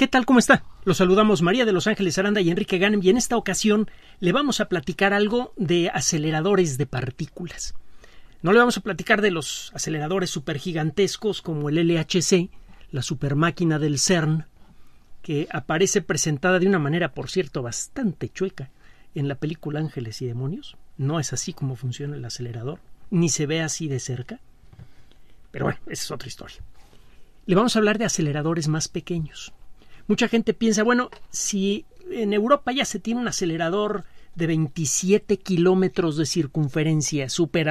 ¿Qué tal? ¿Cómo está? Los saludamos María de Los Ángeles Aranda y Enrique Ganem y en esta ocasión le vamos a platicar algo de aceleradores de partículas. No le vamos a platicar de los aceleradores supergigantescos como el LHC, la super máquina del CERN, que aparece presentada de una manera, por cierto, bastante chueca en la película Ángeles y Demonios. No es así como funciona el acelerador, ni se ve así de cerca. Pero bueno, esa es otra historia. Le vamos a hablar de aceleradores más pequeños Mucha gente piensa, bueno, si en Europa ya se tiene un acelerador de 27 kilómetros de circunferencia, super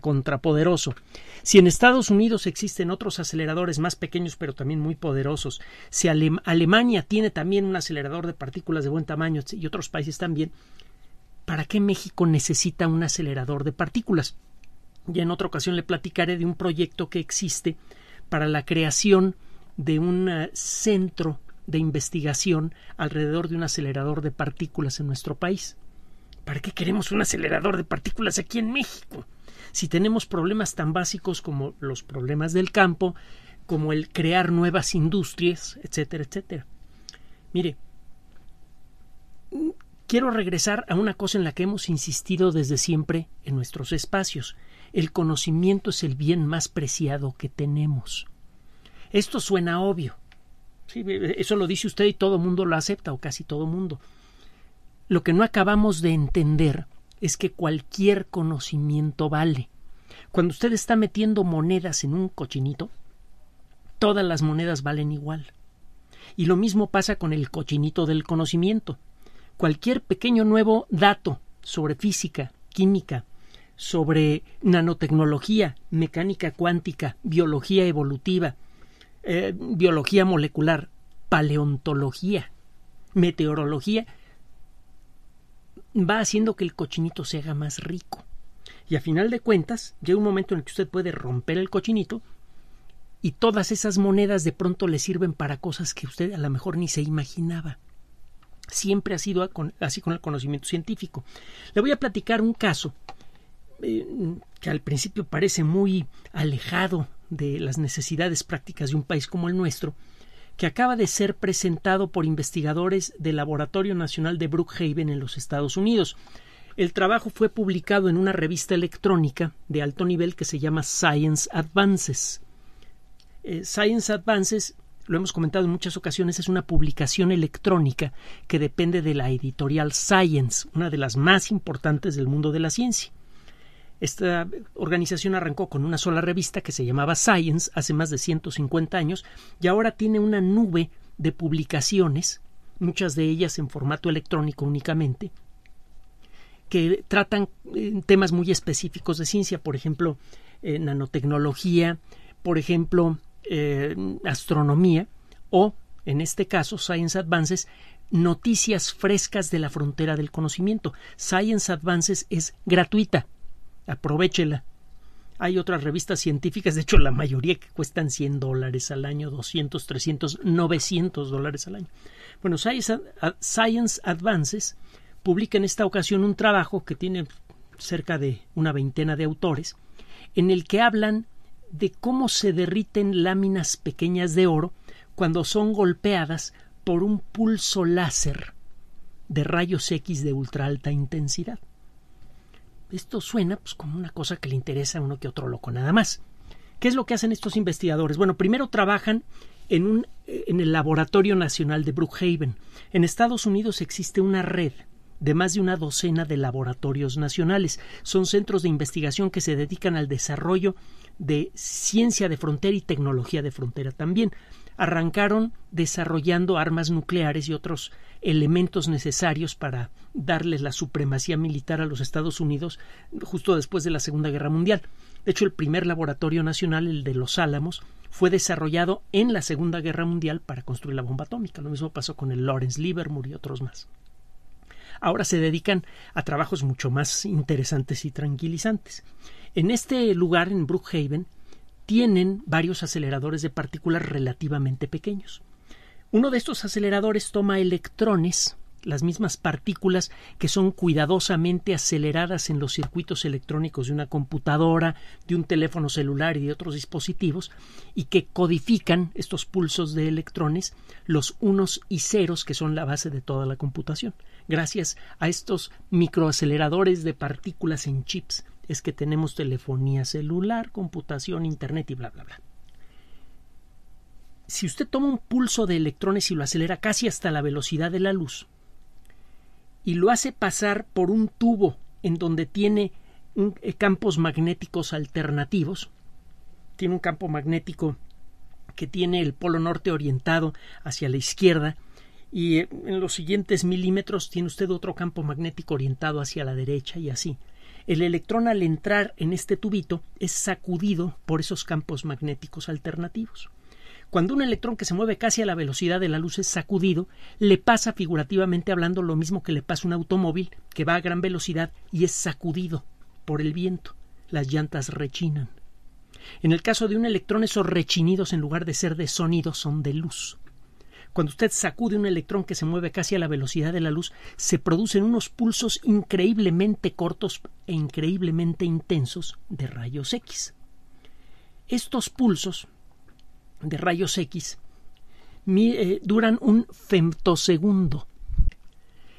contrapoderoso. Si en Estados Unidos existen otros aceleradores más pequeños pero también muy poderosos, si Alemania tiene también un acelerador de partículas de buen tamaño y otros países también, ¿para qué México necesita un acelerador de partículas? Ya en otra ocasión le platicaré de un proyecto que existe para la creación de un eh, centro de investigación alrededor de un acelerador de partículas en nuestro país. ¿Para qué queremos un acelerador de partículas aquí en México? Si tenemos problemas tan básicos como los problemas del campo, como el crear nuevas industrias, etcétera, etcétera. Mire, quiero regresar a una cosa en la que hemos insistido desde siempre en nuestros espacios. El conocimiento es el bien más preciado que tenemos. Esto suena obvio, Sí, eh, eh, eso lo dice usted y todo el mundo lo acepta, o casi todo el mundo. Lo que no acabamos de entender es que cualquier conocimiento vale. Cuando usted está metiendo monedas en un cochinito, todas las monedas valen igual. Y lo mismo pasa con el cochinito del conocimiento. Cualquier pequeño nuevo dato sobre física, química, sobre nanotecnología, mecánica cuántica, biología evolutiva, eh, biología molecular, paleontología, meteorología, va haciendo que el cochinito se haga más rico. Y a final de cuentas, llega un momento en el que usted puede romper el cochinito y todas esas monedas de pronto le sirven para cosas que usted a lo mejor ni se imaginaba. Siempre ha sido así con el conocimiento científico. Le voy a platicar un caso eh, que al principio parece muy alejado de las necesidades prácticas de un país como el nuestro, que acaba de ser presentado por investigadores del Laboratorio Nacional de Brookhaven en los Estados Unidos. El trabajo fue publicado en una revista electrónica de alto nivel que se llama Science Advances. Eh, Science Advances, lo hemos comentado en muchas ocasiones, es una publicación electrónica que depende de la editorial Science, una de las más importantes del mundo de la ciencia. Esta organización arrancó con una sola revista que se llamaba Science hace más de 150 años y ahora tiene una nube de publicaciones, muchas de ellas en formato electrónico únicamente, que tratan eh, temas muy específicos de ciencia, por ejemplo, eh, nanotecnología, por ejemplo, eh, astronomía o, en este caso, Science Advances, noticias frescas de la frontera del conocimiento. Science Advances es gratuita, Aprovechela. Hay otras revistas científicas, de hecho la mayoría que cuestan 100 dólares al año, 200, 300, 900 dólares al año. Bueno, Science Advances publica en esta ocasión un trabajo que tiene cerca de una veintena de autores, en el que hablan de cómo se derriten láminas pequeñas de oro cuando son golpeadas por un pulso láser de rayos X de ultra alta intensidad esto suena pues, como una cosa que le interesa a uno que otro loco nada más. ¿Qué es lo que hacen estos investigadores? Bueno, primero trabajan en, un, eh, en el Laboratorio Nacional de Brookhaven. En Estados Unidos existe una red de más de una docena de laboratorios nacionales. Son centros de investigación que se dedican al desarrollo de ciencia de frontera y tecnología de frontera también. Arrancaron desarrollando armas nucleares y otros elementos necesarios para darles la supremacía militar a los Estados Unidos justo después de la Segunda Guerra Mundial. De hecho, el primer laboratorio nacional, el de Los Álamos, fue desarrollado en la Segunda Guerra Mundial para construir la bomba atómica. Lo mismo pasó con el Lawrence Livermore y otros más. Ahora se dedican a trabajos mucho más interesantes y tranquilizantes. En este lugar, en Brookhaven, tienen varios aceleradores de partículas relativamente pequeños. Uno de estos aceleradores toma electrones, las mismas partículas que son cuidadosamente aceleradas en los circuitos electrónicos de una computadora, de un teléfono celular y de otros dispositivos, y que codifican estos pulsos de electrones, los unos y ceros que son la base de toda la computación. Gracias a estos microaceleradores de partículas en chips es que tenemos telefonía celular, computación, internet y bla, bla, bla si usted toma un pulso de electrones y lo acelera casi hasta la velocidad de la luz, y lo hace pasar por un tubo en donde tiene eh, campos magnéticos alternativos, tiene un campo magnético que tiene el polo norte orientado hacia la izquierda, y eh, en los siguientes milímetros tiene usted otro campo magnético orientado hacia la derecha y así. El electrón al entrar en este tubito es sacudido por esos campos magnéticos alternativos. Cuando un electrón que se mueve casi a la velocidad de la luz es sacudido, le pasa figurativamente hablando lo mismo que le pasa a un automóvil que va a gran velocidad y es sacudido por el viento. Las llantas rechinan. En el caso de un electrón, esos rechinidos en lugar de ser de sonido son de luz. Cuando usted sacude un electrón que se mueve casi a la velocidad de la luz, se producen unos pulsos increíblemente cortos e increíblemente intensos de rayos X. Estos pulsos de rayos X eh, duran un femtosegundo,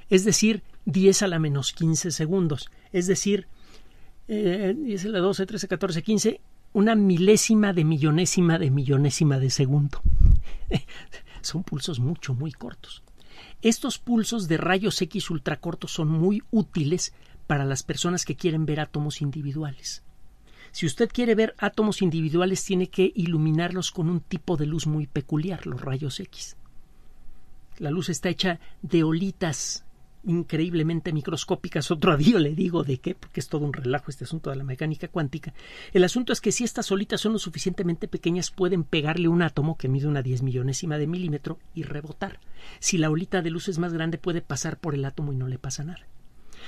es decir, 10 a la menos 15 segundos, es decir, 10 eh, a la 12, 13, 14, 15, una milésima de millonésima de millonésima de segundo. son pulsos mucho, muy cortos. Estos pulsos de rayos X ultracortos son muy útiles para las personas que quieren ver átomos individuales. Si usted quiere ver átomos individuales, tiene que iluminarlos con un tipo de luz muy peculiar, los rayos X. La luz está hecha de olitas increíblemente microscópicas. Otro día le digo de qué, porque es todo un relajo este asunto de la mecánica cuántica. El asunto es que si estas olitas son lo suficientemente pequeñas, pueden pegarle un átomo que mide una diez millonésima de milímetro y rebotar. Si la olita de luz es más grande, puede pasar por el átomo y no le pasa nada.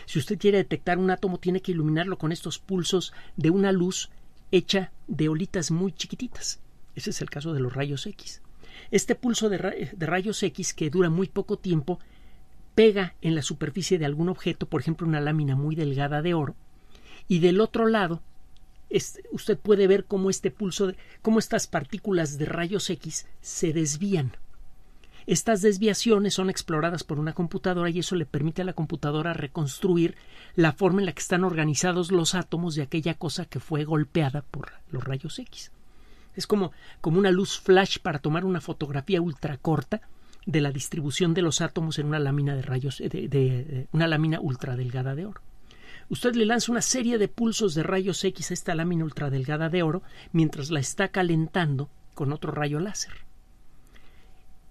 Si usted quiere detectar un átomo, tiene que iluminarlo con estos pulsos de una luz hecha de olitas muy chiquititas. Ese es el caso de los rayos X. Este pulso de, rayos X, que dura muy poco tiempo, pega en la superficie de algún objeto, por ejemplo una lámina muy delgada de oro, y del otro lado usted puede ver cómo este pulso, de, cómo estas partículas de rayos X se desvían estas desviaciones son exploradas por una computadora y eso le permite a la computadora reconstruir la forma en la que están organizados los átomos de aquella cosa que fue golpeada por los rayos X. Es como, como una luz flash para tomar una fotografía ultra corta de la distribución de los átomos en una lámina de rayos de, una lámina ultradelgada de oro. Usted le lanza una serie de pulsos de rayos X a esta lámina ultradelgada de oro mientras la está calentando con otro rayo láser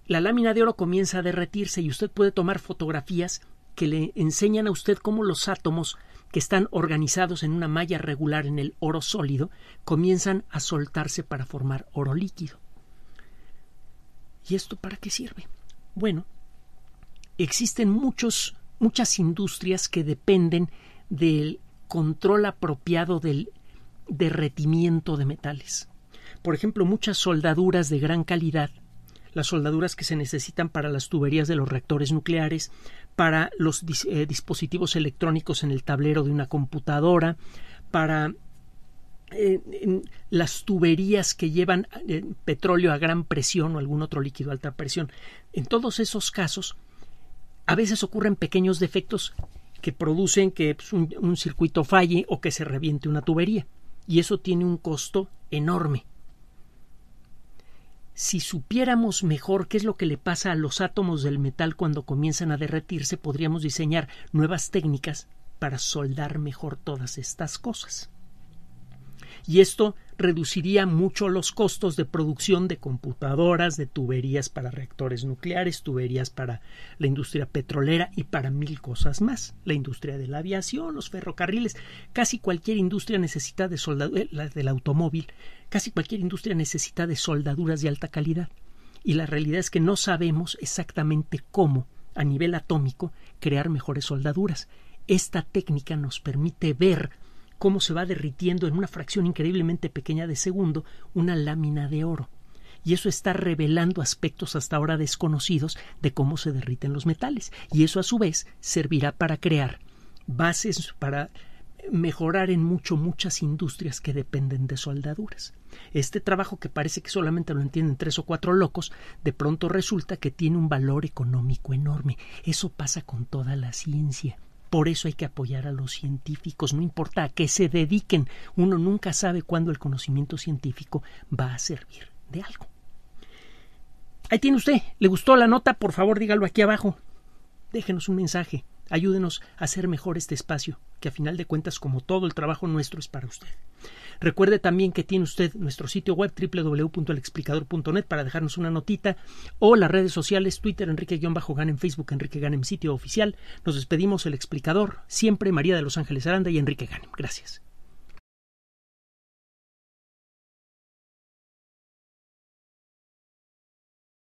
la lámina de oro comienza a derretirse y usted puede tomar fotografías que le enseñan a usted cómo los átomos que están organizados en una malla regular en el oro sólido comienzan a soltarse para formar oro líquido. ¿Y esto para qué sirve? Bueno, existen muchos, muchas industrias que dependen del control apropiado del derretimiento de metales. Por ejemplo, muchas soldaduras de gran calidad las soldaduras que se necesitan para las tuberías de los reactores nucleares, para los eh, dispositivos electrónicos en el tablero de una computadora, para eh, las tuberías que llevan eh, petróleo a gran presión o algún otro líquido a alta presión. En todos esos casos, a veces ocurren pequeños defectos que producen que pues, un circuito falle o que se reviente una tubería. Y eso tiene un costo enorme si supiéramos mejor qué es lo que le pasa a los átomos del metal cuando comienzan a derretirse, podríamos diseñar nuevas técnicas para soldar mejor todas estas cosas. Y esto reduciría mucho los costos de producción de computadoras, de tuberías para reactores nucleares, tuberías para la industria petrolera y para mil cosas más. La industria de la aviación, los ferrocarriles, casi cualquier industria necesita de soldaduras, eh, la del automóvil, casi cualquier industria necesita de soldaduras de alta calidad. Y la realidad es que no sabemos exactamente cómo, a nivel atómico, crear mejores soldaduras. Esta técnica nos permite ver cómo se va derritiendo en una fracción increíblemente pequeña de segundo una lámina de oro. Y eso está revelando aspectos hasta ahora desconocidos de cómo se derriten los metales. Y eso a su vez servirá para crear bases para mejorar en mucho muchas industrias que dependen de soldaduras. Este trabajo que parece que solamente lo entienden tres o cuatro locos, de pronto resulta que tiene un valor económico enorme. Eso pasa con toda la ciencia. Por eso hay que apoyar a los científicos, no importa a qué se dediquen, uno nunca sabe cuándo el conocimiento científico va a servir de algo. Ahí tiene usted, ¿le gustó la nota? Por favor dígalo aquí abajo. Déjenos un mensaje. Ayúdenos a hacer mejor este espacio, que a final de cuentas, como todo el trabajo nuestro, es para usted. Recuerde también que tiene usted nuestro sitio web www.elexplicador.net para dejarnos una notita o las redes sociales Twitter enrique en Facebook Enrique Ganem, sitio oficial. Nos despedimos el explicador, siempre María de los Ángeles Aranda y Enrique Ganem. Gracias.